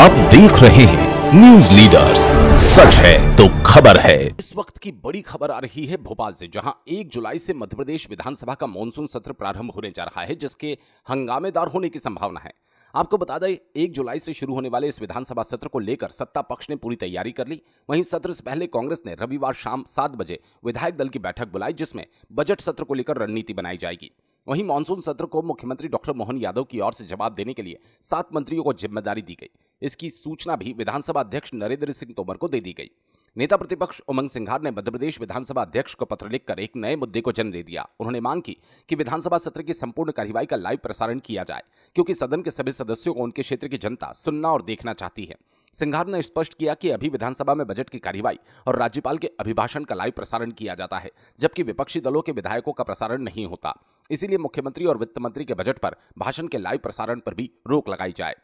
आप देख रहे हैं न्यूज लीडर्स सच है तो खबर है इस वक्त की बड़ी खबर आ रही है भोपाल से जहां 1 जुलाई से मध्य प्रदेश विधानसभा का मानसून सत्र प्रारंभ होने जा रहा है जिसके हंगामेदार होने की संभावना है आपको बता दें एक जुलाई से शुरू होने वाले इस विधानसभा सत्र को लेकर सत्ता पक्ष ने पूरी तैयारी कर ली वहीं सत्र से पहले कांग्रेस ने रविवार शाम सात बजे विधायक दल की बैठक बुलाई जिसमें बजट सत्र को लेकर रणनीति बनाई जाएगी वहीं मानसून सत्र को मुख्यमंत्री डॉक्टर मोहन यादव की ओर से जवाब देने के लिए सात मंत्रियों को जिम्मेदारी दी गई इसकी सूचना भी विधानसभा अध्यक्ष नरेंद्र सिंह तोमर को दे दी गई नेता प्रतिपक्ष उमंग सिंघार ने मध्यप्रदेश विधानसभा अध्यक्ष को पत्र लिखकर एक नए मुद्दे को जन्म दे दिया उन्होंने मांग की कि विधानसभा सत्र की संपूर्ण कार्यवाही का लाइव प्रसारण किया जाए क्योंकि सदन के सभी सदस्यों को उनके क्षेत्र की जनता सुनना और देखना चाहती है सिंघार ने स्पष्ट किया कि अभी विधानसभा में बजट की कार्यवाही और राज्यपाल के अभिभाषण का लाइव प्रसारण किया जाता है जबकि विपक्षी दलों के विधायकों का प्रसारण नहीं होता इसीलिए मुख्यमंत्री और वित्त मंत्री के बजट पर भाषण के लाइव प्रसारण पर भी रोक लगाई जाए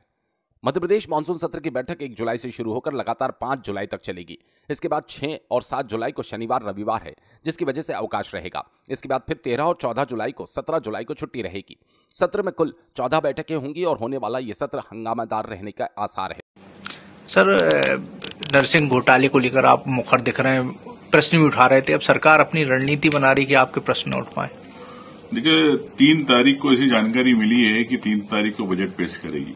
मध्य प्रदेश मानसून सत्र की बैठक एक जुलाई से शुरू होकर लगातार पांच जुलाई तक चलेगी इसके बाद छह और सात जुलाई को शनिवार रविवार है जिसकी वजह से अवकाश रहेगा इसके बाद फिर तेरह और चौदह जुलाई को सत्रह जुलाई को छुट्टी रहेगी सत्र में कुल चौदह बैठकें होंगी और होने वाला ये सत्र हंगामादार रहने का आसार है सर नर्सिंग घोटाले को लेकर आप मुखर दिख रहे हैं प्रश्न भी उठा रहे थे अब सरकार अपनी रणनीति बना रही है आपके प्रश्न उठ पाए देखिये तीन तारीख को ऐसी जानकारी मिली है कि तीन तारीख को बजट पेश करेगी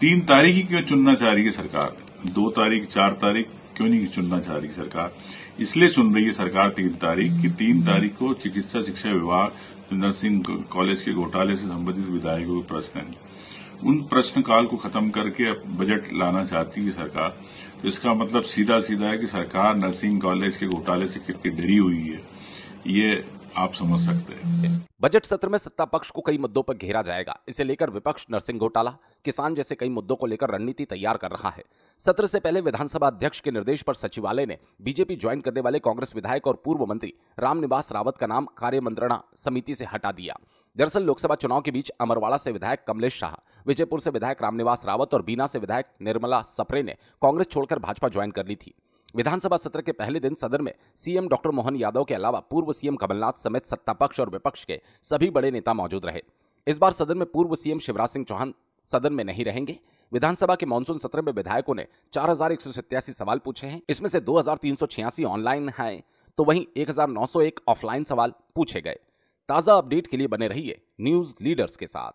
तीन तारीख ही क्यों चुनना चाह रही है सरकार दो तारीख चार तारीख क्यों नहीं चुनना चाह रही सरकार इसलिए चुन रही है सरकार तीन तारीख कि तीन तारीख को चिकित्सा शिक्षा विभाग नर्सिंग कॉलेज के घोटाले से संबंधित विधायकों के प्रश्न है उन प्रश्न काल को खत्म करके बजट लाना चाहती है सरकार तो इसका मतलब सीधा सीधा है कि सरकार नर्सिंग कॉलेज के घोटाले से कितनी डरी हुई है ये आप समझ सकते हैं बजट सत्र में सत्ता पक्ष को कई मुद्दों पर घेरा जाएगा इसे लेकर विपक्ष नरसिंह घोटाला किसान जैसे कई मुद्दों को लेकर रणनीति तैयार कर रहा है सत्र से पहले विधानसभा अध्यक्ष के निर्देश पर सचिवालय ने बीजेपी ज्वाइन करने वाले कांग्रेस विधायक और पूर्व मंत्री रामनिवास रावत का नाम कार्य मंत्रणा समिति से हटा दिया दरअसल लोकसभा चुनाव के बीच अमरवाड़ा से विधायक कमलेश शाह विजयपुर से विधायक रामनिवास रावत और बीना से विधायक निर्मला सपरे ने कांग्रेस छोड़कर भाजपा ज्वाइन कर ली थी विधानसभा सत्र के पहले दिन सदन में सीएम डॉक्टर मोहन यादव के अलावा पूर्व सीएम कमलनाथ समेत सत्ता पक्ष और विपक्ष के सभी बड़े नेता मौजूद रहे इस बार सदन में पूर्व सीएम शिवराज सिंह चौहान सदन में नहीं रहेंगे विधानसभा के मानसून सत्र में विधायकों ने चार सवाल पूछे हैं इसमें से दो ऑनलाइन है तो वहीं एक ऑफलाइन सवाल पूछे गए ताज़ा अपडेट के लिए बने रहिए न्यूज़ लीडर्स के साथ